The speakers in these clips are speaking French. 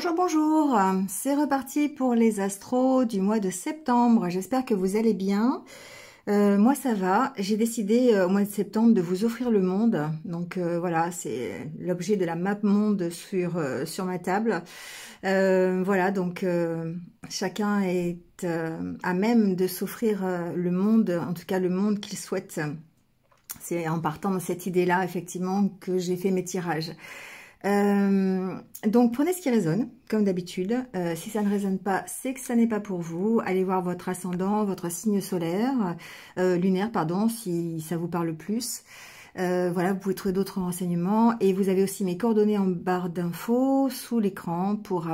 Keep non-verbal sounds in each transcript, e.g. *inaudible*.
Bonjour, bonjour, c'est reparti pour les astros du mois de septembre. J'espère que vous allez bien. Euh, moi ça va, j'ai décidé euh, au mois de septembre de vous offrir le monde, donc euh, voilà c'est l'objet de la map monde sur, sur ma table. voilà donc chacun est à même de s'offrir le monde, en tout cas le monde qu'il souhaite. C'est en partant de cette idée là effectivement que j'ai fait mes tirages. Euh, donc prenez ce qui résonne, comme d'habitude. Euh, si ça ne résonne pas, c'est que ça n'est pas pour vous. Allez voir votre ascendant, votre signe solaire, euh, lunaire, pardon, si ça vous parle plus. voilà, vous pouvez trouver d'autres renseignements. Et vous avez aussi mes coordonnées en barre d'infos sous l'écran pour,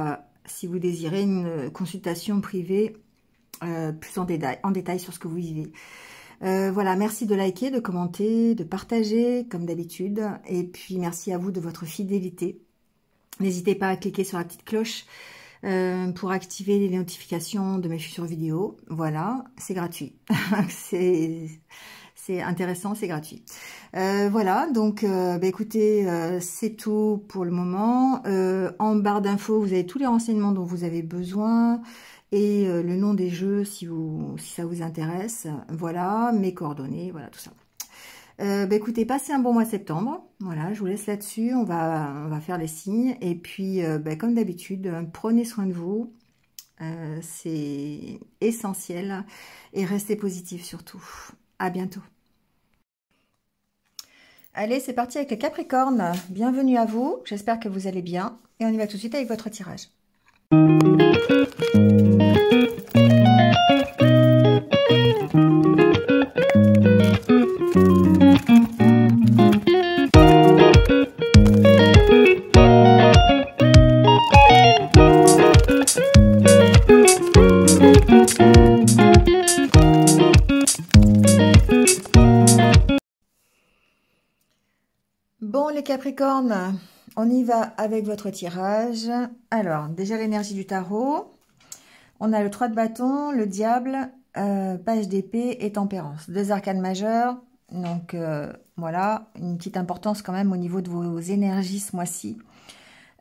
si vous désirez, une consultation privée plus en détail, en détail sur ce que vous vivez. Euh, voilà, merci de liker, de commenter, de partager, comme d'habitude. Et puis, merci à vous de votre fidélité. N'hésitez pas à cliquer sur la petite cloche euh, pour activer les notifications de mes futures vidéos. Voilà, c'est gratuit. *laughs* c'est intéressant, c'est gratuit. Euh, voilà, donc bah, écoutez, c'est tout pour le moment. en barre d'infos, vous avez tous les renseignements dont vous avez besoin et euh, le nom des jeux si, vous, si ça vous intéresse. Voilà, mes coordonnées, voilà tout ça. Euh, bah, écoutez, passez un bon mois de septembre. Voilà, je vous laisse là-dessus. On va, on va faire les signes. Et puis, euh, bah, comme d'habitude, prenez soin de vous. C'est essentiel. Et restez positif surtout. À bientôt. Allez, c'est parti avec le Capricorne. Bienvenue à vous. J'espère que vous allez bien. Et on y va tout de suite avec votre tirage. Capricorne, on y va avec votre tirage. Alors, déjà l'énergie du tarot. On a le 3 de bâton, le diable, euh, page d'épée et tempérance. Deux arcanes majeures. Donc, euh, voilà, une petite importance quand même au niveau de vos énergies ce mois-ci.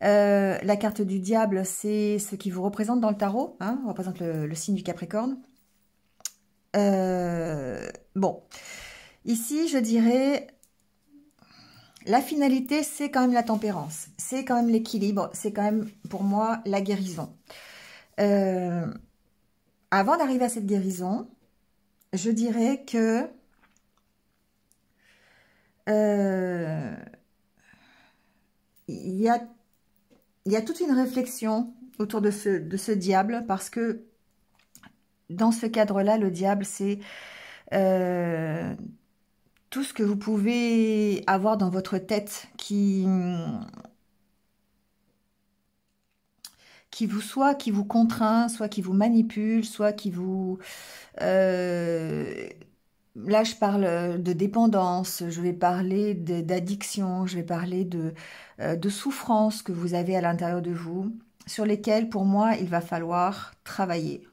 Euh, la carte du diable, c'est ce qui vous représente dans le tarot. on hein, représente le, le, signe du Capricorne. bon, ici, je dirais, la finalité, c'est quand même la tempérance, c'est quand même l'équilibre, c'est quand même pour moi la guérison. Euh, avant d'arriver à cette guérison, je dirais que euh, il y, a, toute une réflexion autour de ce, diable parce que dans ce cadre-là, le diable, c'est euh, tout ce que vous pouvez avoir dans votre tête qui, qui vous soit qui vous contraint, soit qui vous manipule, soit qui vous euh, là je parle de dépendance, je vais parler d'addiction, je vais parler de, euh, de souffrance que vous avez à l'intérieur de vous, sur lesquelles pour moi il va falloir travailler.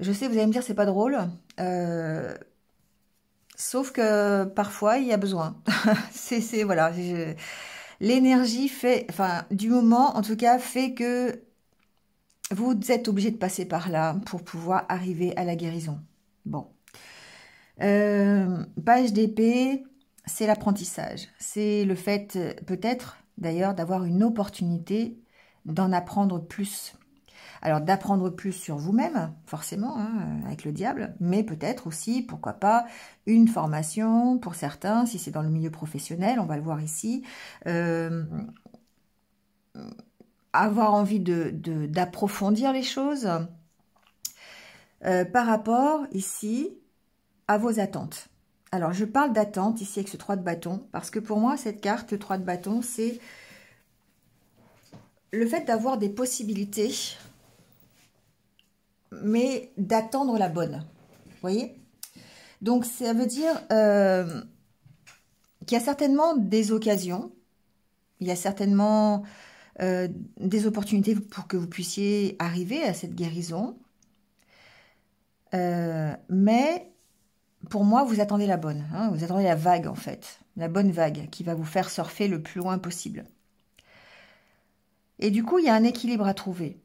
Je sais, vous allez me dire c'est pas drôle. Euh, Sauf que parfois, il y a besoin. *laughs* c'est voilà, l'énergie fait, enfin, du moment, en tout cas, fait que vous êtes obligé de passer par là pour pouvoir arriver à la guérison. Bon. Euh, page d'épée, c'est l'apprentissage. C'est le fait, peut-être d'ailleurs, d'avoir une opportunité d'en apprendre plus alors d'apprendre plus sur vous-même, forcément, hein, avec le diable, mais peut-être aussi, pourquoi pas, une formation pour certains, si c'est dans le milieu professionnel, on va le voir ici. Euh, avoir envie d'approfondir de, d'approfondir les choses euh, par rapport ici à vos attentes. Alors, je parle d'attente ici avec ce 3 de bâton, parce que pour moi, cette carte, le 3 de bâton, c'est le fait d'avoir des possibilités mais d'attendre la bonne. Vous voyez Donc, ça veut dire euh, qu'il y a certainement des occasions, il y a certainement euh, des opportunités pour que vous puissiez arriver à cette guérison. Euh, mais pour moi, vous attendez la bonne. Hein. vous attendez la vague, en fait. La bonne vague qui va vous faire surfer le plus loin possible. Et du coup, il y a un équilibre à trouver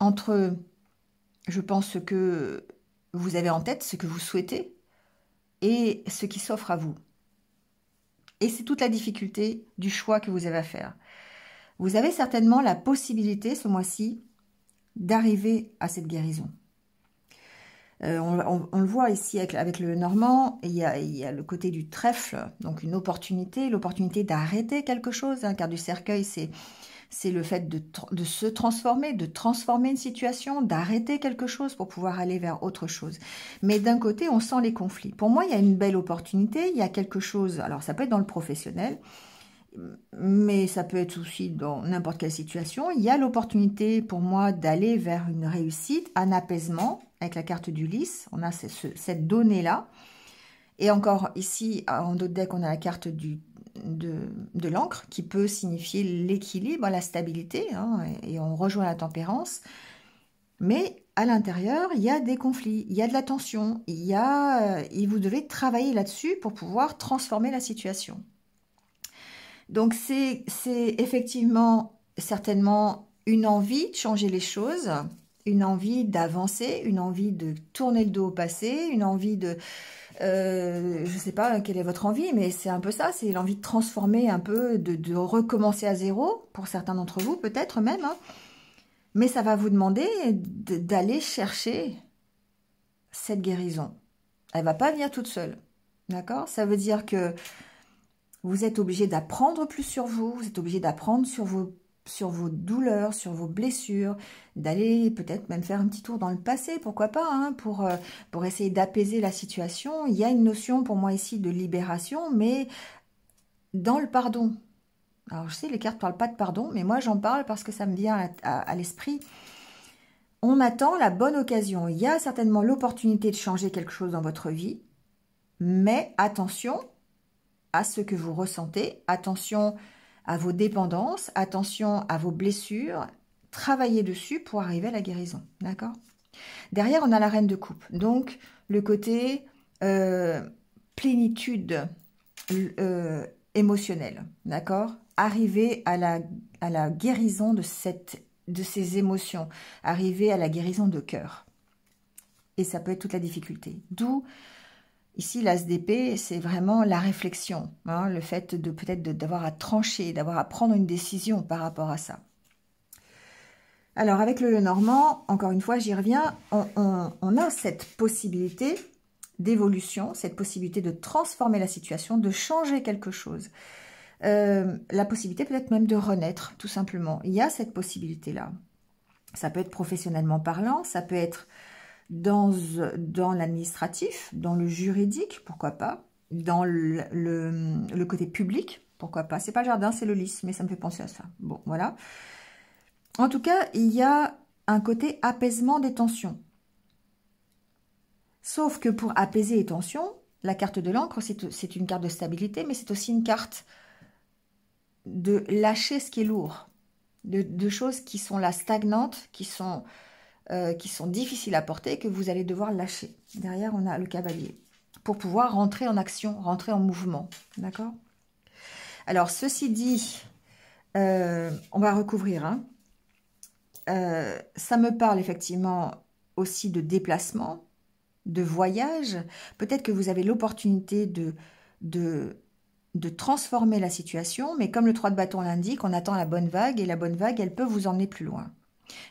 entre je pense que vous avez en tête ce que vous souhaitez et ce qui s'offre à vous. Et c'est toute la difficulté du choix que vous avez à faire. Vous avez certainement la possibilité ce mois-ci d'arriver à cette guérison. Euh, on, le voit ici avec, le Normand, il y, a, il y, a, le côté du trèfle, donc une opportunité, l'opportunité d'arrêter quelque chose, hein, car du cercueil, c'est c'est le fait de, se transformer, de transformer une situation, d'arrêter quelque chose pour pouvoir aller vers autre chose. Mais d'un côté, on sent les conflits. Pour moi, il y a une belle opportunité, il y a quelque chose, alors ça peut être dans le professionnel, mais ça peut être aussi dans n'importe quelle situation. Il y a l'opportunité pour moi d'aller vers une réussite, un apaisement, avec la carte du lys, on a cette donnée-là. Et encore ici, en d'autres decks, on a la carte du de, l'encre qui peut signifier l'équilibre, la stabilité, hein, et, on rejoint la tempérance. Mais à l'intérieur, il y a des conflits, il y a de la tension, il y a, euh, et vous devez travailler là-dessus pour pouvoir transformer la situation. Donc c'est effectivement certainement une envie de changer les choses, une envie d'avancer, une envie de tourner le dos au passé, une envie de, euh, je ne sais pas quelle est votre envie, mais c'est un peu ça, c'est l'envie de transformer un peu, de, recommencer à zéro, pour certains d'entre vous peut-être même. Hein. Mais ça va vous demander d'aller chercher cette guérison. Elle va pas venir toute seule, d'accord Ça veut dire que vous êtes obligé d'apprendre plus sur vous, vous êtes obligé d'apprendre sur vos sur vos douleurs, sur vos blessures, d'aller peut-être même faire un petit tour dans le passé, pourquoi pas, hein, pour, euh, pour essayer d'apaiser la situation. Il y a une notion pour moi ici de libération, mais dans le pardon. Alors je sais, les cartes ne parlent pas de pardon, mais moi j'en parle parce que ça me vient à, à l'esprit. On attend la bonne occasion. Il y a certainement l'opportunité de changer quelque chose dans votre vie, mais attention à ce que vous ressentez, attention à vos dépendances, attention à vos blessures, travaillez dessus pour arriver à la guérison, d'accord Derrière, on a la reine de coupe, donc le côté euh, plénitude euh, émotionnelle, d'accord Arriver à la, à la guérison de, cette, de ces émotions, arriver à la guérison de cœur. Et ça peut être toute la difficulté. D'où Ici, l'ASDP, c'est vraiment la réflexion, hein, le fait de peut-être d'avoir à trancher, d'avoir à prendre une décision par rapport à ça. Alors, avec le Lenormand, encore une fois, j'y reviens, on, a cette possibilité d'évolution, cette possibilité de transformer la situation, de changer quelque chose. Euh, la possibilité peut-être même de renaître, tout simplement. Il y a cette possibilité-là. Ça peut être professionnellement parlant, ça peut être dans, dans l'administratif, dans le juridique, pourquoi pas, dans le, côté public, pourquoi pas. C'est pas le jardin, c'est le lys, mais ça me fait penser à ça. Bon, voilà. En tout cas, il y a un côté apaisement des tensions. Sauf que pour apaiser les tensions, la carte de l'encre, c'est une carte de stabilité, mais c'est aussi une carte de lâcher ce qui est lourd, de, de choses qui sont là stagnantes, qui sont euh, qui sont difficiles à porter que vous allez devoir lâcher. Derrière, on a le cavalier pour pouvoir rentrer en action, rentrer en mouvement. D'accord Alors, ceci dit, euh, on va recouvrir. Hein. Euh, ça me parle effectivement aussi de déplacement, de voyage. Peut-être que vous avez l'opportunité de, de, de transformer la situation, mais comme le 3 de bâton l'indique, on attend la bonne vague et la bonne vague, elle peut vous emmener plus loin.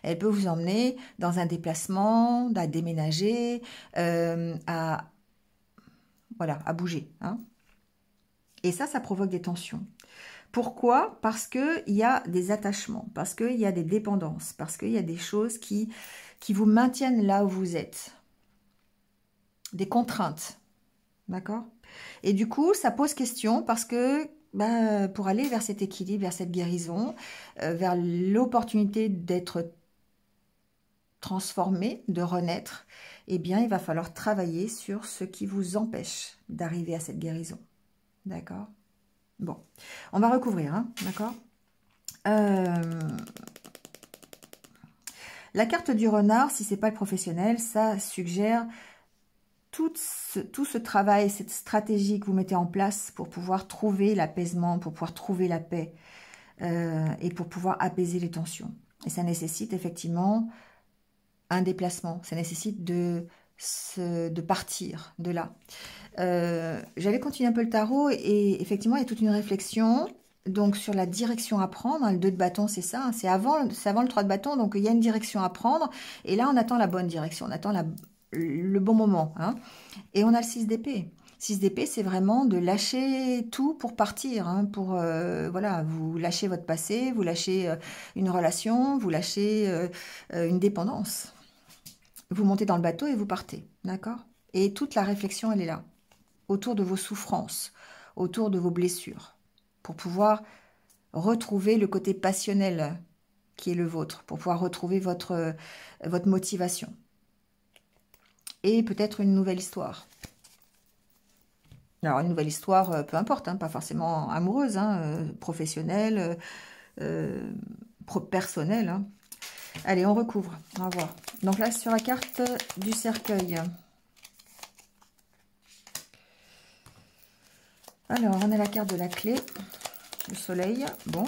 Elle peut vous emmener dans un déplacement, à déménager, euh, à, voilà, à bouger. Hein. Et ça, ça provoque des tensions. Pourquoi Parce qu'il y a des attachements, parce qu'il y a des dépendances, parce qu'il y a des choses qui, qui vous maintiennent là où vous êtes. Des contraintes. D'accord Et du coup, ça pose question parce que ben, pour aller vers cet équilibre, vers cette guérison, euh, vers l'opportunité d'être transformé, de renaître, eh bien, il va falloir travailler sur ce qui vous empêche d'arriver à cette guérison. D'accord Bon, on va recouvrir, hein, d'accord euh, La carte du renard, si c'est pas le professionnel, ça suggère tout ce, travail, cette stratégie que vous mettez en place pour pouvoir trouver l'apaisement, pour pouvoir trouver la paix euh, et pour pouvoir apaiser les tensions. Et ça nécessite effectivement un déplacement, ça nécessite de, de partir de là. Euh, J'allais continuer un peu le tarot et effectivement il y a toute une réflexion donc sur la direction à prendre, hein. le 2 de bâton c'est ça, hein. c'est avant, avant le 3 de bâton, donc il y a une direction à prendre, et là on attend la bonne direction, on attend la, le bon moment. Hein. Et on a le 6 d'épée. 6 d'épée, c'est vraiment de lâcher tout pour partir, hein, pour euh, voilà, vous lâchez votre passé, vous lâchez euh, une relation, vous lâchez euh, une dépendance. Vous montez dans le bateau et vous partez, d'accord Et toute la réflexion, elle est là, autour de vos souffrances, autour de vos blessures, pour pouvoir retrouver le côté passionnel qui est le vôtre, pour pouvoir retrouver votre, votre motivation et peut-être une nouvelle histoire. Alors, une nouvelle histoire, euh, peu importe, hein, pas forcément amoureuse, hein, euh, professionnelle, euh, personnelle. Hein. Allez, on recouvre, on va voir. Donc là, sur la carte du cercueil. Alors, on a la carte de la clé, le soleil. Bon.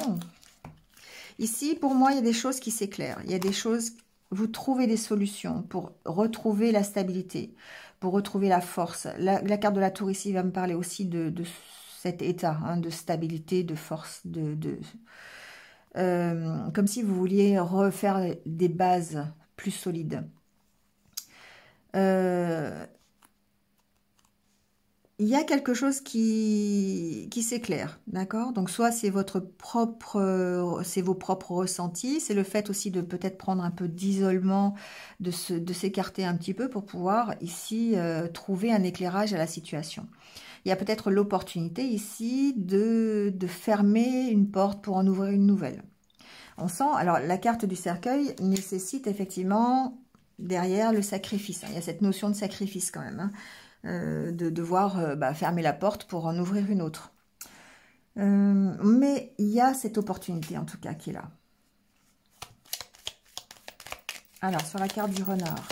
Ici, pour moi, il y a des choses qui s'éclairent. Il y a des choses vous trouvez des solutions pour retrouver la stabilité, pour retrouver la force. La, carte de la tour ici va me parler aussi de, cet état hein, de stabilité, de force, de, euh, comme si vous vouliez refaire des bases plus solides. Euh, il y a quelque chose qui, qui s'éclaire, d'accord Donc, soit c'est votre propre, c'est vos propres ressentis, c'est le fait aussi de peut-être prendre un peu d'isolement, de s'écarter un petit peu pour pouvoir ici euh, trouver un éclairage à la situation. Il y a peut-être l'opportunité ici de, de fermer une porte pour en ouvrir une nouvelle. On sent, alors la carte du cercueil nécessite effectivement derrière le sacrifice. Hein. il y a cette notion de sacrifice quand même. Hein. Euh, de devoir euh, bah, fermer la porte pour en ouvrir une autre. Euh, mais il y a cette opportunité en tout cas qui est là. Alors, sur la carte du renard.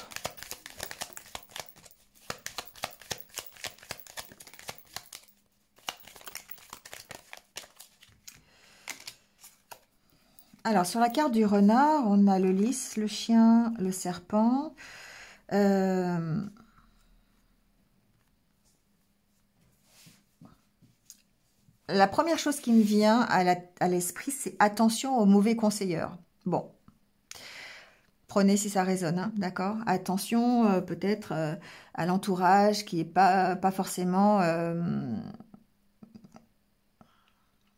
Alors, sur la carte du renard, on a le lys, le chien, le serpent. Euh, la première chose qui me vient à l'esprit, c'est attention aux mauvais conseilleurs. Bon, prenez si ça résonne, hein, d'accord Attention euh, peut-être euh, à l'entourage qui n'est pas, forcément euh,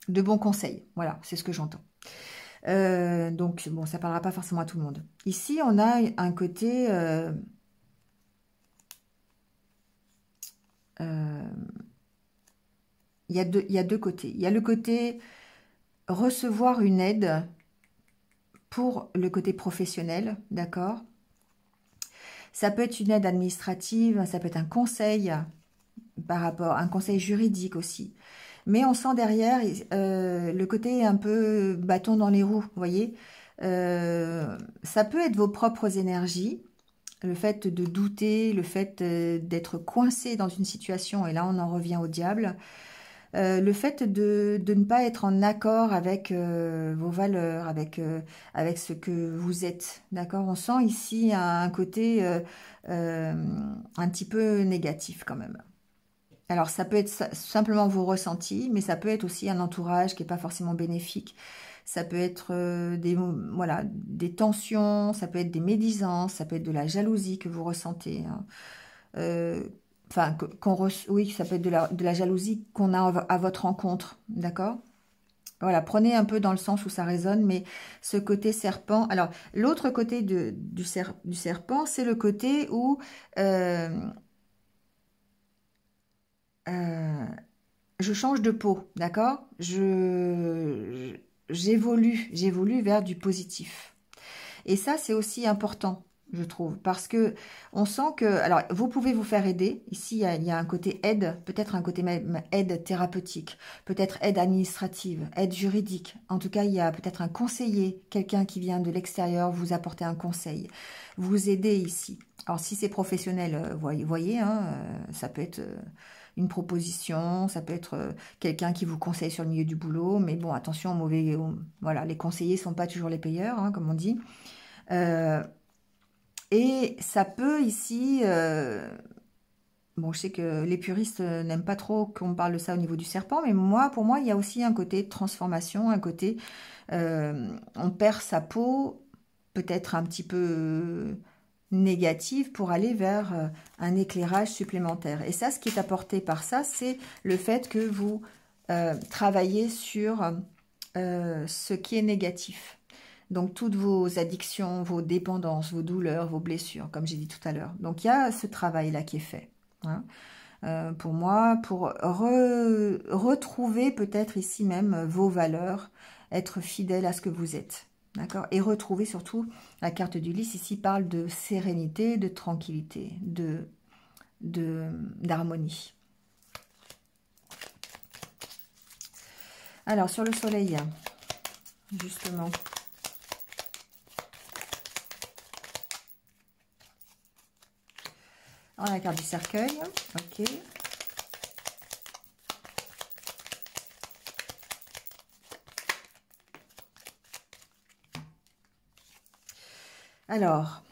de bons conseils. Voilà, c'est ce que j'entends. donc, bon, ça parlera pas forcément à tout le monde. Ici, on a un côté il y, a deux, y a deux côtés. Il y a le côté recevoir une aide pour le côté professionnel, d'accord Ça peut être une aide administrative, ça peut être un conseil par rapport, un conseil juridique aussi. Mais on sent derrière euh, le côté un peu bâton dans les roues, vous voyez euh, Ça peut être vos propres énergies, le fait de douter, le fait euh, d'être coincé dans une situation, et là on en revient au diable, euh, le fait de, ne pas être en accord avec euh, vos valeurs, avec, euh, avec ce que vous êtes. D'accord On sent ici un, côté un petit peu négatif quand même. Alors, ça peut être simplement vos ressentis, mais ça peut être aussi un entourage qui n'est pas forcément bénéfique. Ça peut être des, voilà, des tensions, ça peut être des médisances, ça peut être de la jalousie que vous ressentez. Hein enfin, qu'on oui, ça peut être de la, de la jalousie qu'on a à votre rencontre, d'accord voilà, prenez un peu dans le sens où ça résonne, mais ce côté serpent... Alors, l'autre côté du, du, serpent, c'est le côté où... Euh, euh, je change de peau, d'accord J'évolue, j'évolue vers du positif. Et ça, c'est aussi important je trouve, parce que on sent que, alors vous pouvez vous faire aider. Ici, il y a, un côté aide, peut-être un côté même aide thérapeutique, peut-être aide administrative, aide juridique. En tout cas, il y a peut-être un conseiller, quelqu'un qui vient de l'extérieur vous apporter un conseil, vous aider ici. Alors si c'est professionnel, euh, vous voyez, hein, euh, ça peut être euh, une proposition, ça peut être quelqu'un qui vous conseille sur le milieu du boulot, mais bon, attention, mauvais, voilà, les conseillers ne sont pas toujours les payeurs, hein, comme on dit. Euh, et ça peut ici... Euh, bon, je sais que les puristes n'aiment pas trop qu'on parle de ça au niveau du serpent, mais moi, pour moi, il y a aussi un côté transformation, un côté... Euh, on perd sa peau, peut-être un petit peu euh, négative pour aller vers un éclairage supplémentaire. Et ça, ce qui est apporté par ça, c'est le fait que vous travaillez sur ce qui est négatif. Donc toutes vos addictions, vos dépendances, vos douleurs, vos blessures, comme j'ai dit tout à l'heure. Donc il y a ce travail-là qui est fait. Hein. Euh, pour moi, pour retrouver peut-être ici même vos valeurs, être fidèle à ce que vous êtes. D'accord Et retrouver surtout, la carte du lys ici parle de sérénité, de tranquillité, de d'harmonie. Alors, sur le soleil, justement, a la carte du cercueil. Ok. Alors,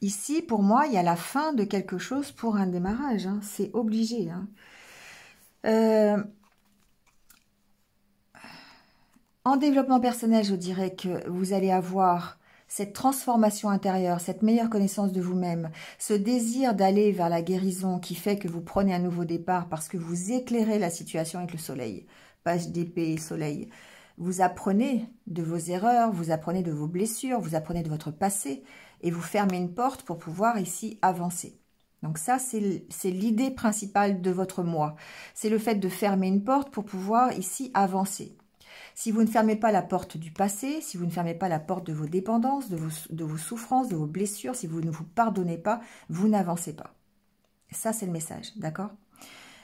ici, pour moi, il y a la fin de quelque chose pour un démarrage. Hein. C'est obligé. Hein. Euh, en développement personnel, je dirais que vous allez avoir cette transformation intérieure, cette meilleure connaissance de vous-même, ce désir d'aller vers la guérison qui fait que vous prenez un nouveau départ parce que vous éclairez la situation avec le soleil, page d'épée soleil, vous apprenez de vos erreurs, vous apprenez de vos blessures, vous apprenez de votre passé et vous fermez une porte pour pouvoir ici avancer. Donc ça, c'est l'idée principale de votre moi. C'est le fait de fermer une porte pour pouvoir ici avancer. Si vous ne fermez pas la porte du passé, si vous ne fermez pas la porte de vos dépendances, de vos, souffrances, de vos blessures, si vous ne vous pardonnez pas, vous n'avancez pas. Ça, c'est le message, d'accord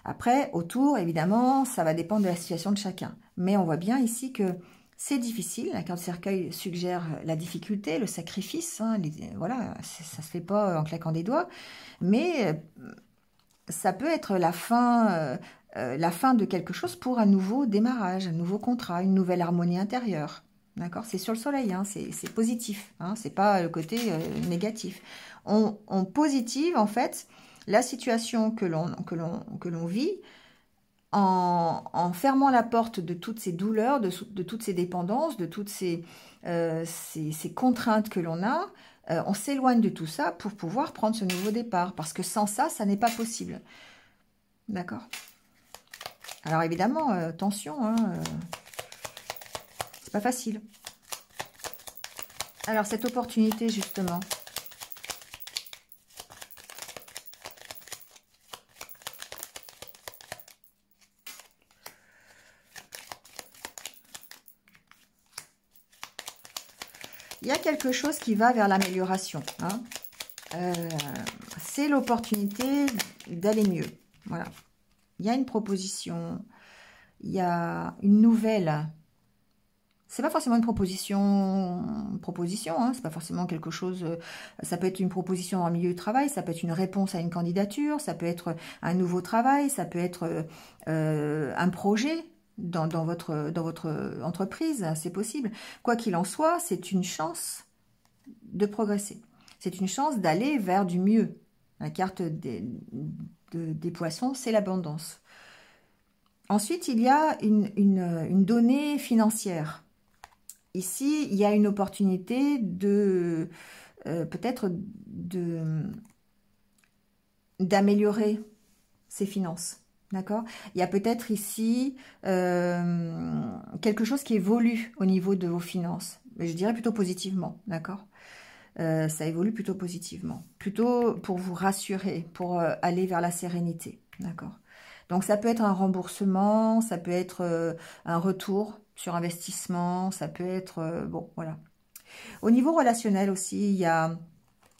Après, autour, évidemment, ça va dépendre de la situation de chacun. Mais on voit bien ici que c'est difficile. La carte cercueil suggère la difficulté, le sacrifice. Hein, voilà, ça ne se fait pas en claquant des doigts. Mais euh, ça peut être la fin euh, euh, la fin de quelque chose pour un nouveau démarrage, un nouveau contrat, une nouvelle harmonie intérieure. D'accord C'est sur le soleil, hein, c'est positif. Hein, c'est pas le côté euh, négatif. On, positive, en fait, la situation que l'on vit en, fermant la porte de toutes ces douleurs, de, toutes ces dépendances, de toutes ces, euh, contraintes que l'on a, on s'éloigne de tout ça pour pouvoir prendre ce nouveau départ. Parce que sans ça, ça n'est pas possible. D'accord alors évidemment, euh, tension, attention, euh, c'est pas facile. Alors cette opportunité justement. Il y a quelque chose qui va vers l'amélioration. Hein. Euh, c'est l'opportunité d'aller mieux. Voilà. Il y a une proposition, il y a une nouvelle. C'est pas forcément une proposition, proposition, hein. c'est pas forcément quelque chose. Euh, ça peut être une proposition en milieu de travail, ça peut être une réponse à une candidature, ça peut être un nouveau travail, ça peut être euh, euh, un projet dans, votre, dans votre entreprise, c'est possible. Quoi qu'il en soit, c'est une chance de progresser. C'est une chance d'aller vers du mieux. La carte des, poissons, c'est l'abondance. Ensuite, il y a une, donnée financière. Ici, il y a une opportunité de euh, peut-être d'améliorer ses finances. D'accord Il y a peut-être ici euh, quelque chose qui évolue au niveau de vos finances. Mais je dirais plutôt positivement. D'accord euh, ça évolue plutôt positivement. Plutôt pour vous rassurer, pour euh, aller vers la sérénité, d'accord Donc ça peut être un remboursement, ça peut être euh, un retour sur investissement, ça peut être... bon, voilà. Au niveau relationnel aussi, il y a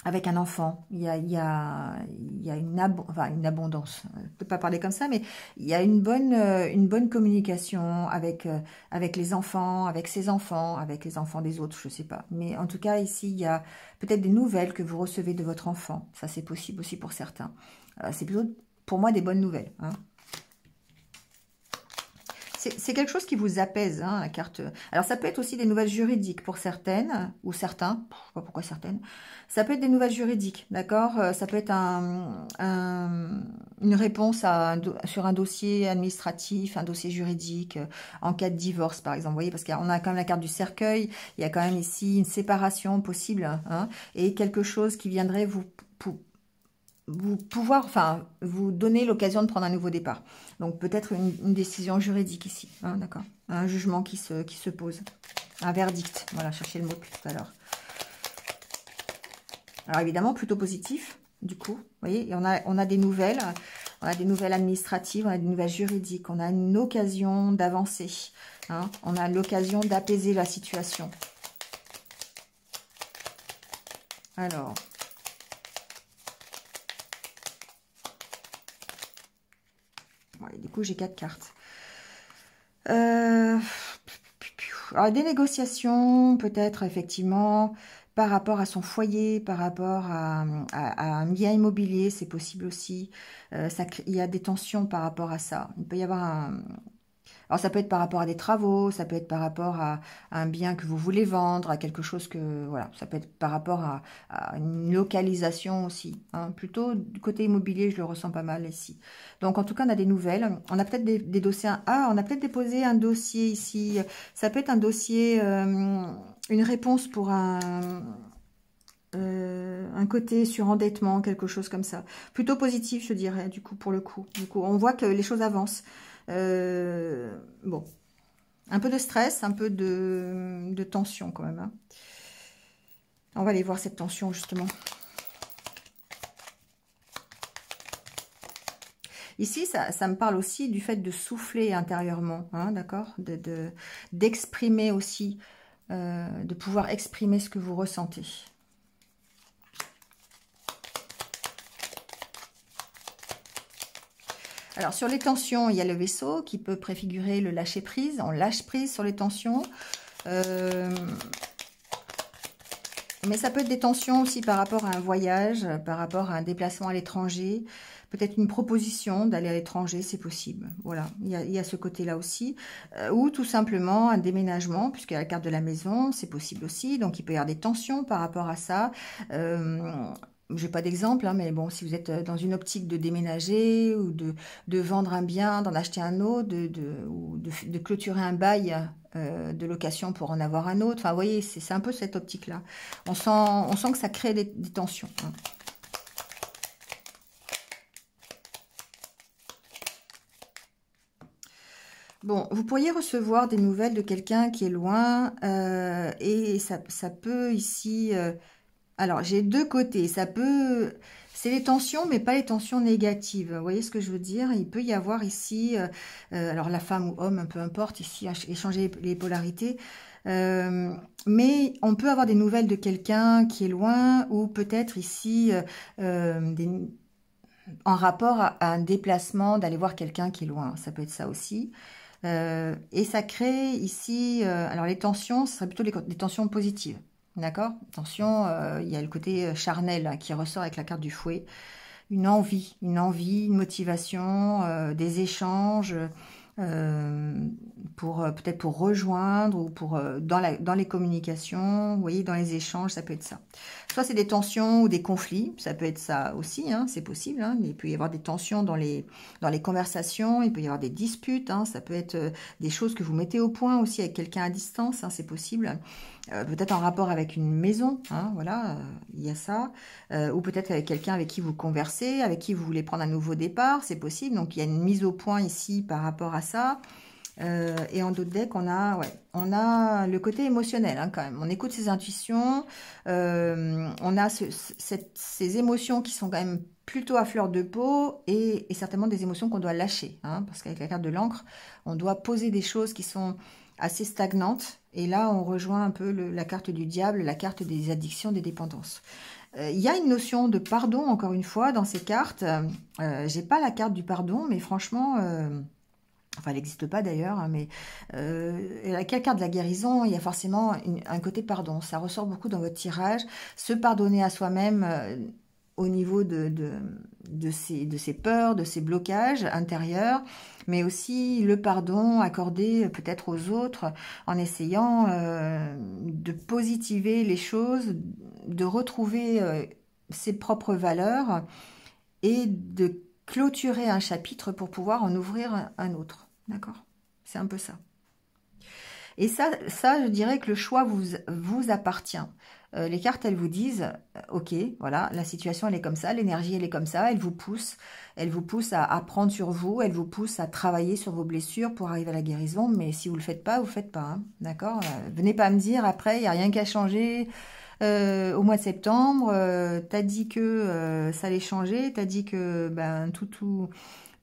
avec un enfant. Il y a, il y a, il y a une, abondance, euh, je ne peux pas parler comme ça, mais il y a une bonne, euh, une bonne communication avec, euh, avec les enfants, avec ses enfants, avec les enfants des autres, je sais pas. Mais en tout cas, ici, il y a peut-être des nouvelles que vous recevez de votre enfant. Ça, c'est possible aussi pour certains. C'est plutôt, pour moi, des bonnes nouvelles. Hein c'est quelque chose qui vous apaise, hein, la carte. Alors, ça peut être aussi des nouvelles juridiques pour certaines, ou certains, je ne sais pas pourquoi certaines. Ça peut être des nouvelles juridiques, d'accord euh, Ça peut être une réponse sur un dossier administratif, un dossier juridique, euh, en cas de divorce, par exemple. Vous voyez, parce qu'on a quand même la carte du cercueil, il y a quand même ici une séparation possible, hein, et quelque chose qui viendrait vous vous pouvoir, enfin, vous donner l'occasion de prendre un nouveau départ. Donc peut-être une, décision juridique ici, hein, d'accord Un jugement qui se, qui se pose, un verdict. Voilà, cherchez le mot tout à l'heure. Alors évidemment, plutôt positif, du coup. Vous voyez, on a, on a des nouvelles, on a des nouvelles administratives, on a des nouvelles juridiques, on a une occasion d'avancer, hein. on a l'occasion d'apaiser la situation. Alors, du coup, j'ai quatre cartes. Euh, Alors, ah, des négociations, peut-être, effectivement, par rapport à son foyer, par rapport à, un bien immobilier, c'est possible aussi. Euh, il y a des tensions par rapport à ça. Il peut y avoir un, alors ça peut être par rapport à des travaux, ça peut être par rapport à, un bien que vous voulez vendre, à quelque chose que voilà, ça peut être par rapport à, une localisation aussi. Hein. Plutôt du côté immobilier, je le ressens pas mal ici. Donc en tout cas, on a des nouvelles. On a peut-être des, dossiers. Ah, on a peut-être déposé un dossier ici. Ça peut être un dossier, euh, une réponse pour un euh, un côté endettement, quelque chose comme ça. Plutôt positif, je dirais, du coup, pour le coup. Du coup, on voit que les choses avancent. Euh, bon, un peu de stress, un peu de, tension quand même. Hein. On va aller voir cette tension justement. Ici, ça, me parle aussi du fait de souffler intérieurement, hein, d'accord D'exprimer de, aussi, euh, de pouvoir exprimer ce que vous ressentez. Alors, sur les tensions, il y a le vaisseau qui peut préfigurer le lâcher-prise. On lâche-prise sur les tensions. Euh, mais ça peut être des tensions aussi par rapport à un voyage, par rapport à un déplacement à l'étranger. Peut-être une proposition d'aller à l'étranger, c'est possible. Voilà, il y a, ce côté-là aussi. Euh, ou tout simplement un déménagement, puisque la carte de la maison, c'est possible aussi. Donc, il peut y avoir des tensions par rapport à ça. Euh, je n'ai pas d'exemple, hein, mais bon, si vous êtes euh, dans une optique de déménager ou de, vendre un bien, d'en acheter un autre, de, ou de, clôturer un bail euh, de location pour en avoir un autre, enfin, vous voyez, c'est un peu cette optique-là. On sent, que ça crée des, tensions. Hein. Bon, vous pourriez recevoir des nouvelles de quelqu'un qui est loin euh, et ça, peut ici... Alors, j'ai deux côtés. Ça peut... C'est les tensions, mais pas les tensions négatives. Vous voyez ce que je veux dire Il peut y avoir ici, euh, euh, alors la femme ou homme, peu importe, ici, échanger les polarités. Euh, mais on peut avoir des nouvelles de quelqu'un qui est loin, ou peut-être ici, en rapport à, un déplacement, d'aller voir quelqu'un qui est loin. Ça peut être ça aussi. et ça crée ici, alors les tensions, ce serait plutôt des tensions positives. D'accord Attention, euh, il y a le côté euh, charnel hein, qui ressort avec la carte du fouet. Une envie, une envie, une motivation, euh, des échanges, pour peut-être pour rejoindre ou pour dans, les communications, vous voyez, dans les échanges, ça peut être ça. Soit c'est des tensions ou des conflits, ça peut être ça aussi, hein, c'est possible. Hein, mais il peut y avoir des tensions dans les, dans les conversations, il peut y avoir des disputes, ça peut être des choses que vous mettez au point aussi avec quelqu'un à distance, c'est possible. Euh, peut-être en rapport avec une maison, hein, voilà, euh, il y a ça, euh, ou peut-être avec quelqu'un avec qui vous conversez, avec qui vous voulez prendre un nouveau départ, c'est possible, donc il y a une mise au point ici par rapport à ça, et en d'autres decks, on a, ouais, on a le côté émotionnel hein, quand même, on écoute ses intuitions, on a ces émotions qui sont quand même plutôt à fleur de peau et, et certainement des émotions qu'on doit lâcher, hein, parce qu'avec la carte de l'encre, on doit poser des choses qui sont assez stagnante. Et là, on rejoint un peu la carte du diable, la carte des addictions, des dépendances. Euh, il y a une notion de pardon, encore une fois, dans ces cartes. Euh, J'ai pas la carte du pardon, mais franchement, euh, enfin, elle n'existe pas d'ailleurs, hein, mais avec euh, la carte de la guérison, il y a forcément un côté pardon. Ça ressort beaucoup dans votre tirage. Se pardonner à soi-même au niveau de, de, de, ses, de, peurs, de ses blocages intérieurs, mais aussi le pardon accordé peut-être aux autres en essayant euh, de positiver les choses, de retrouver euh, ses propres valeurs et de clôturer un chapitre pour pouvoir en ouvrir un autre. D'accord C'est un peu ça. Et ça, ça, je dirais que le choix vous, vous appartient. Euh, les cartes, elles vous disent, euh, ok, voilà, la situation, elle est comme ça, l'énergie, elle est comme ça, elle vous pousse, elle vous pousse à, apprendre prendre sur vous, elle vous pousse à travailler sur vos blessures pour arriver à la guérison, mais si vous ne le faites pas, vous ne faites pas, hein, d'accord euh, Venez pas me dire, après, il n'y a rien qu'à changer changé au mois de septembre, t'as dit que ça allait changer, t'as dit que ben, tout, tout,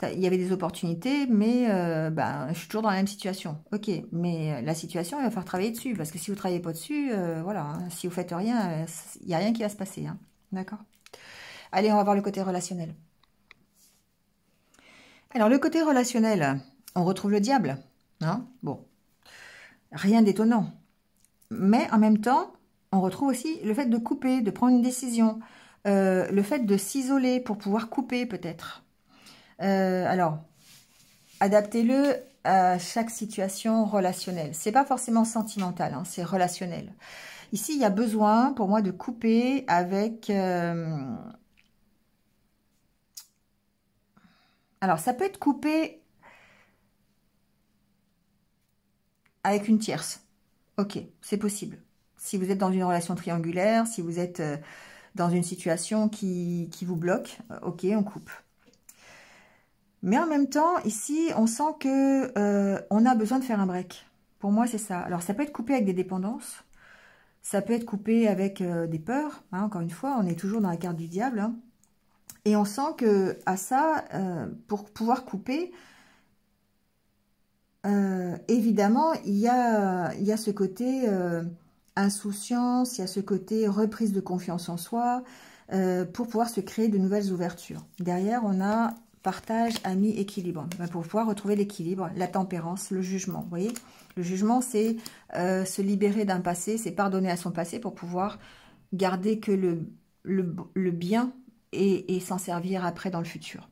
il y avait des opportunités, mais euh, ben, je suis toujours dans la même situation. Ok, mais euh, la situation, il va falloir travailler dessus, parce que si vous ne travaillez pas dessus, euh, voilà, hein, si vous faites rien, il n'y a rien qui va se passer. Hein. D'accord Allez, on va voir le côté relationnel. Alors, le côté relationnel, on retrouve le diable. Hein bon, rien d'étonnant. Mais en même temps, on retrouve aussi le fait de couper, de prendre une décision, le fait de s'isoler pour pouvoir couper peut-être. Euh, alors, adaptez-le à chaque situation relationnelle. C'est pas forcément sentimental, hein, c'est relationnel. Ici, il y a besoin pour moi de couper avec... Euh, alors, ça peut être coupé avec une tierce. Ok, c'est possible. Si vous êtes dans une relation triangulaire, si vous êtes euh, dans une situation qui, qui vous bloque, ok, on coupe. Mais en même temps, ici, on sent que euh, on a besoin de faire un break. Pour moi, c'est ça. Alors, ça peut être coupé avec des dépendances. Ça peut être coupé avec euh, des peurs. Hein, encore une fois, on est toujours dans la carte du diable. Hein. Et on sent que à ça, euh, pour pouvoir couper, évidemment, il a, il y a ce côté insouciance, il y a ce côté reprise de confiance en soi, pour pouvoir se créer de nouvelles ouvertures. Derrière, on a Partage, ami, équilibre. Ben, pour pouvoir retrouver l'équilibre, la tempérance, le jugement. Vous Le jugement, c'est euh, se libérer d'un passé, c'est pardonner à son passé pour pouvoir garder que le, le, bien et, s'en servir après dans le futur.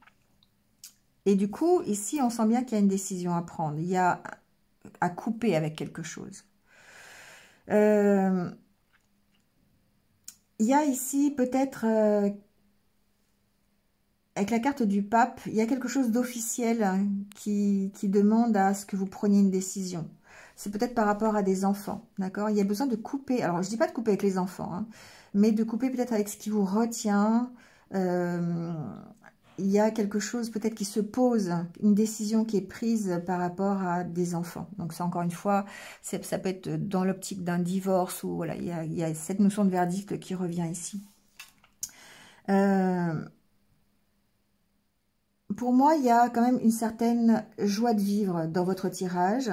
Et du coup, ici, on sent bien qu'il y a une décision à prendre. Il y a à couper avec quelque chose. Euh, il y a ici peut-être euh, avec la carte du pape, il y a quelque chose d'officiel hein, qui, demande à ce que vous preniez une décision. C'est peut-être par rapport à des enfants, d'accord Il y a besoin de couper. Alors, je dis pas de couper avec les enfants, hein, mais de couper peut-être avec ce qui vous retient. Euh, il y a quelque chose peut-être qui se pose, une décision qui est prise par rapport à des enfants. Donc ça, encore une fois, ça peut être dans l'optique d'un divorce ou voilà, il y, a, cette notion de verdict qui revient ici. Euh, pour moi, il y a quand même une certaine joie de vivre dans votre tirage.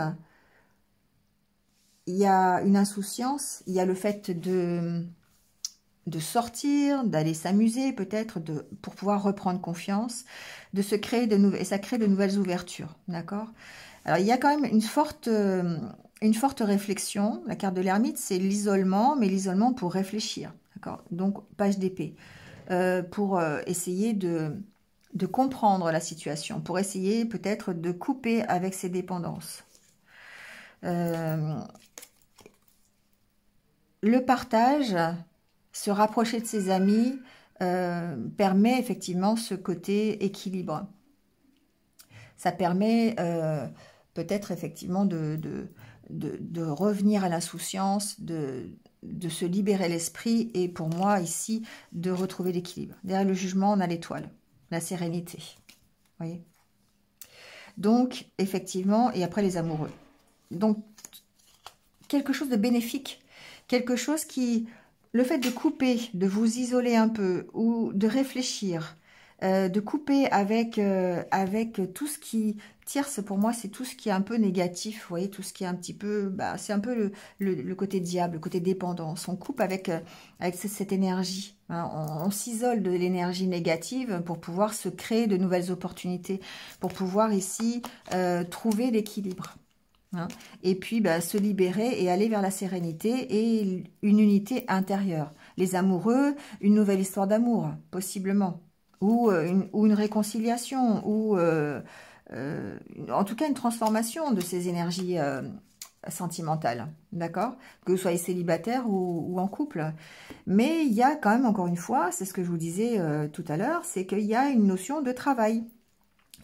Il y a une insouciance, il y a le fait de, de sortir, d'aller s'amuser peut-être, pour pouvoir reprendre confiance, de se créer de nouvelles, et ça crée de nouvelles ouvertures, d'accord Alors, il y a quand même une forte, une forte réflexion. La carte de l'ermite, c'est l'isolement, mais l'isolement pour réfléchir, d'accord Donc, page d'épée, euh, pour euh, essayer de de comprendre la situation, pour essayer peut-être de couper avec ses dépendances. Euh, le partage, se rapprocher de ses amis, euh, permet effectivement ce côté équilibre. Ça permet euh, peut-être effectivement de, de, de, revenir à l'insouciance, de, de se libérer l'esprit et pour moi ici de retrouver l'équilibre. Derrière le jugement, on a l'étoile la sérénité. voyez Donc, effectivement, et après les amoureux. Donc, quelque chose de bénéfique, quelque chose qui, le fait de couper, de vous isoler un peu, ou de réfléchir, euh, de couper avec, euh, avec tout ce qui tierce, pour moi, c'est tout ce qui est un peu négatif, vous voyez, tout ce qui est un petit peu, bah, c'est un peu le, côté diable, le côté dépendance. On coupe avec, euh, avec cette énergie Hein, on, s'isole de l'énergie négative pour pouvoir se créer de nouvelles opportunités, pour pouvoir ici euh, trouver l'équilibre. Hein. et puis bah, se libérer et aller vers la sérénité et une unité intérieure. Les amoureux, une nouvelle histoire d'amour, possiblement. Ou, euh, une, réconciliation, ou euh, en tout cas une transformation de ces énergies sentimentale, d'accord Que vous soyez célibataire ou, en couple. Mais il y a quand même, encore une fois, c'est ce que je vous disais euh, tout à l'heure, c'est qu'il y a une notion de travail.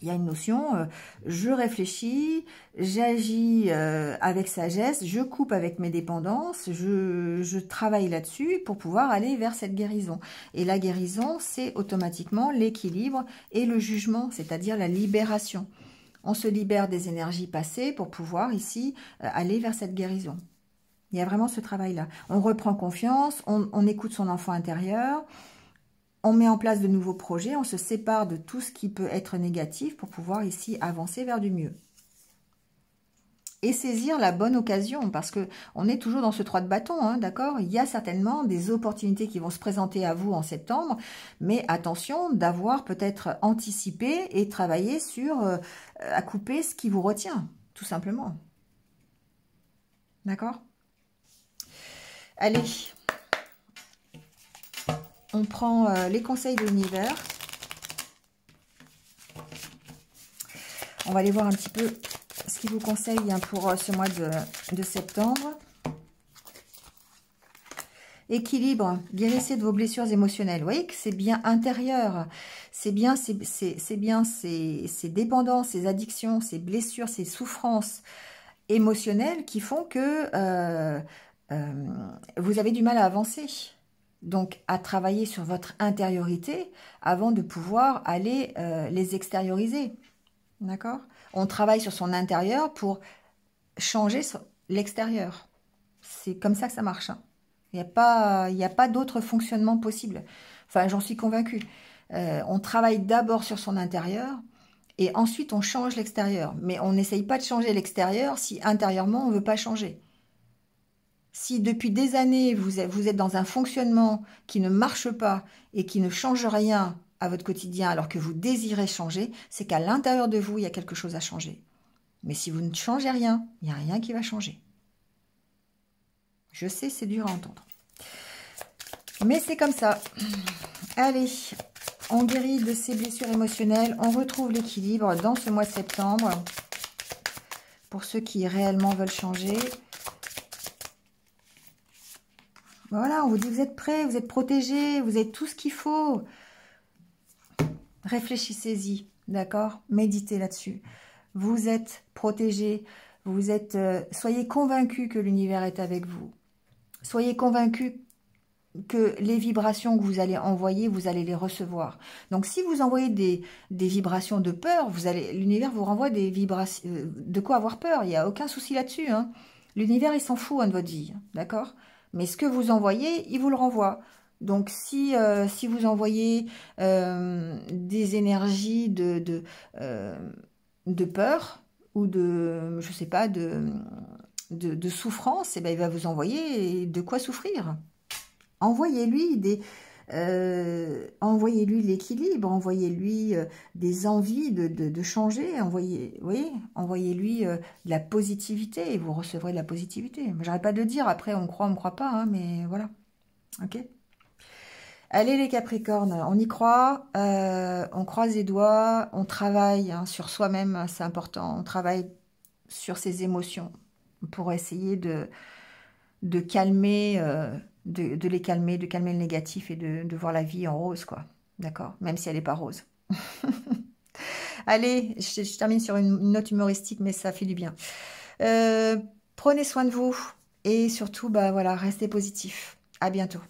Il y a une notion, euh, je réfléchis, j'agis euh, avec sagesse, je coupe avec mes dépendances, je travaille là-dessus pour pouvoir aller vers cette guérison. Et la guérison, c'est automatiquement l'équilibre et le jugement, c'est-à-dire la libération on se libère des énergies passées pour pouvoir ici euh, aller vers cette guérison. Il y a vraiment ce travail-là. On reprend confiance, on, on, écoute son enfant intérieur, on met en place de nouveaux projets, on se sépare de tout ce qui peut être négatif pour pouvoir ici avancer vers du mieux et saisir la bonne occasion parce que on est toujours dans ce 3 de bâton, hein, d'accord Il y a certainement des opportunités qui vont se présenter à vous en septembre, mais attention d'avoir peut-être anticipé et travaillé sur euh, à couper ce qui vous retient, tout simplement. D'accord Allez, on prend euh, les conseils de l'univers. On va aller voir un petit peu vous conseille hein, pour euh, ce mois de, septembre. Équilibre, guérissez de vos blessures émotionnelles. Vous voyez que c'est bien intérieur, c'est bien, c'est bien ces, ces dépendances, ces addictions, ces blessures, ces souffrances émotionnelles qui font que euh, euh, vous avez du mal à avancer. Donc, à travailler sur votre intériorité avant de pouvoir aller les extérioriser. D'accord on travaille sur son intérieur pour changer l'extérieur. C'est comme ça que ça marche. Hein. Il n'y a pas, pas d'autre fonctionnement possible. Enfin, j'en suis convaincue. Euh, on travaille d'abord sur son intérieur et ensuite on change l'extérieur. Mais on n'essaye pas de changer l'extérieur si intérieurement on ne veut pas changer. Si depuis des années vous êtes dans un fonctionnement qui ne marche pas et qui ne change rien à votre quotidien alors que vous désirez changer, c'est qu'à l'intérieur de vous, il y a quelque chose à changer. Mais si vous ne changez rien, il n'y a rien qui va changer. Je sais, c'est dur à entendre. Mais c'est comme ça. Allez, on guérit de ces blessures émotionnelles, on retrouve l'équilibre dans ce mois de septembre. Pour ceux qui réellement veulent changer. Voilà, on vous dit vous êtes prêts, vous êtes protégés, vous avez tout ce qu'il faut. Réfléchissez-y, d'accord Méditez là-dessus. Vous êtes protégé, vous êtes, euh, soyez convaincu que l'univers est avec vous. Soyez convaincu que les vibrations que vous allez envoyer, vous allez les recevoir. Donc si vous envoyez des, des vibrations de peur, vous allez l'univers vous renvoie des vibrations euh, de quoi avoir peur, il n'y a aucun souci là-dessus. Hein. L'univers, il s'en fout hein, de votre vie, d'accord Mais ce que vous envoyez, il vous le renvoie. Donc si, euh, si vous envoyez euh, des énergies de, euh, de, peur ou de, je sais pas, de, de, souffrance, eh ben il va vous envoyer de quoi souffrir. Envoyez-lui des... envoyez-lui l'équilibre, envoyez-lui des envies de, changer, envoyez, envoyez-lui de la positivité et vous recevrez de la positivité. J'arrête pas de le dire, après on croit, on ne croit pas, hein, mais voilà. Ok Allez les Capricornes, on y croit, euh, on croise les doigts, on travaille hein, sur soi-même, c'est important, on travaille sur ses émotions pour essayer de, de calmer, euh, de, les calmer, de calmer le négatif et de, voir la vie en rose, quoi. D'accord Même si elle n'est pas rose. *laughs* Allez, je, termine sur une note humoristique, mais ça fait du bien. Euh, prenez soin de vous et surtout, bah voilà, restez positif. À bientôt.